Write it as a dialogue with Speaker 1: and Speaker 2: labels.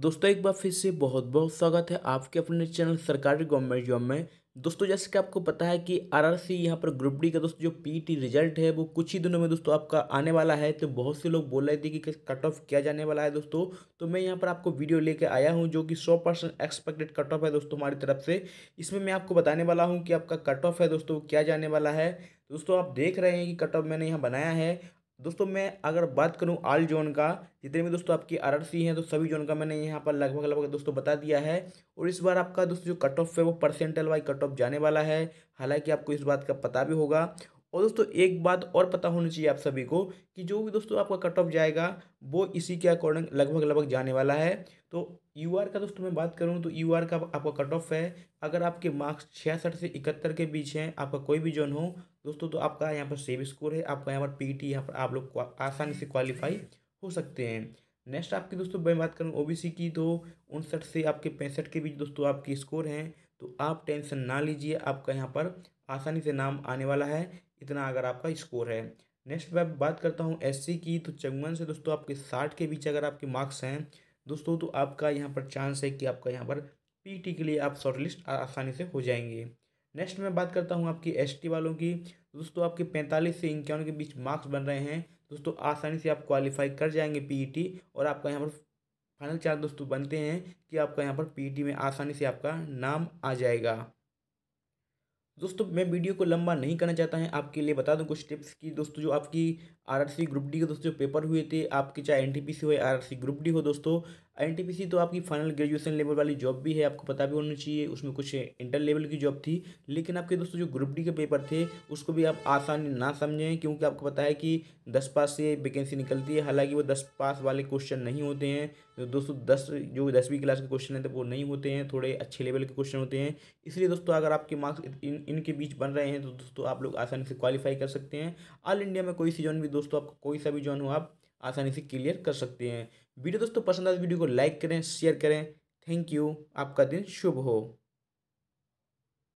Speaker 1: दोस्तों एक बार फिर से बहुत बहुत स्वागत है आपके अपने चैनल सरकारी गवर्नमेंट जॉब में दोस्तों जैसे कि आपको पता है कि आरआरसी यहाँ पर ग्रुप डी का दोस्तों जो पीटी रिजल्ट है वो कुछ ही दिनों में दोस्तों आपका आने वाला है तो बहुत से लोग बोल रहे थे कि कट ऑफ किया जाने वाला है दोस्तों तो मैं यहाँ पर आपको वीडियो लेके आया हूँ जो कि सौ परसेंट एक्सपेक्टेड कट ऑफ है दोस्तों हमारी तरफ से इसमें मैं आपको बताने वाला हूँ कि आपका कट ऑफ है दोस्तों क्या जाने वाला है दोस्तों आप देख रहे हैं कि कट ऑफ मैंने यहाँ बनाया है दोस्तों मैं अगर बात करूं आल जोन का जितने भी दोस्तों आपकी आर हैं तो सभी जोन का मैंने यहाँ पर लगभग लगभग दोस्तों बता दिया है और इस बार आपका दोस्तों जो कट ऑफ है वो परसेंटल वाई कट ऑफ जाने वाला है हालांकि आपको इस बात का पता भी होगा और दोस्तों एक बात और पता होनी चाहिए आप सभी को कि जो भी दोस्तों आपका कट ऑफ जाएगा वो इसी के अकॉर्डिंग लगभग लगभग जाने वाला है तो यू आर का दोस्तों मैं बात करूँ तो यू आर का आपका कट ऑफ है अगर आपके मार्क्स छियासठ से इकहत्तर के बीच हैं आपका कोई भी जोन हो दोस्तों तो आपका यहाँ पर सेव स्कोर है आपका यहाँ पर पी टी यहाँ पर आप लोग आसानी से क्वालिफाई हो सकते हैं नेक्स्ट आपकी दोस्तों मैं बात करूँ सी की तो उनसठ से आपके पैंसठ के बीच दोस्तों आपके स्कोर हैं तो आप टेंशन ना लीजिए आपका यहाँ पर आसानी से नाम आने वाला है इतना अगर आपका स्कोर है नेक्स्ट मैं बात करता हूँ एस की तो चंगवन से दोस्तों आपके साठ के बीच अगर आपके मार्क्स हैं दोस्तों तो आपका यहाँ पर चांस है कि आपका यहाँ पर पीटी के लिए आप शॉर्टलिस्ट आसानी से हो जाएंगे नेक्स्ट मैं बात करता हूँ आपकी एसटी वालों की दोस्तों आपके पैंतालीस से इक्यावन के बीच मार्क्स बन रहे हैं दोस्तों आसानी से आप क्वालिफाई कर जाएंगे पीईटी और आपका यहाँ पर फाइनल चांस दोस्तों बनते हैं कि आपका यहाँ पर पीईटी में आसानी से आपका नाम आ जाएगा दोस्तों मैं वीडियो को लंबा नहीं करना चाहता है आपके लिए बता दूं कुछ टिप्स की दोस्तों जो आपकी आरआरसी ग्रुप डी के दोस्तों जो पेपर हुए थे आपके चाहे एनटीपीसी हो आरआरसी ग्रुप डी हो दोस्तों आई तो आपकी फाइनल ग्रेजुएशन लेवल वाली जॉब भी है आपको पता भी होना चाहिए उसमें कुछ इंटर लेवल की जॉब थी लेकिन आपके दोस्तों जो ग्रुप डी के पेपर थे उसको भी आप आसानी ना समझें क्योंकि आपको पता है कि दस पास से वैकेंसी निकलती है हालांकि वो दस पास वाले क्वेश्चन नहीं होते हैं तो दोस्तों दस जो दसवीं क्लास के क्वेश्चन हैं तो वो नहीं होते हैं थोड़े अच्छे लेवल के क्वेश्चन होते हैं इसलिए दोस्तों अगर आपके मार्क्स इन इनके बीच बन रहे हैं तो दोस्तों आप लोग आसानी से क्वालिफाई कर सकते हैं ऑल इंडिया में कोई सी जॉन भी दोस्तों आपको कोई सा भी जॉन हो आप आसानी से क्लियर कर सकते हैं वीडियो दोस्तों पसंद आए तो वीडियो को लाइक करें शेयर करें थैंक यू आपका दिन शुभ हो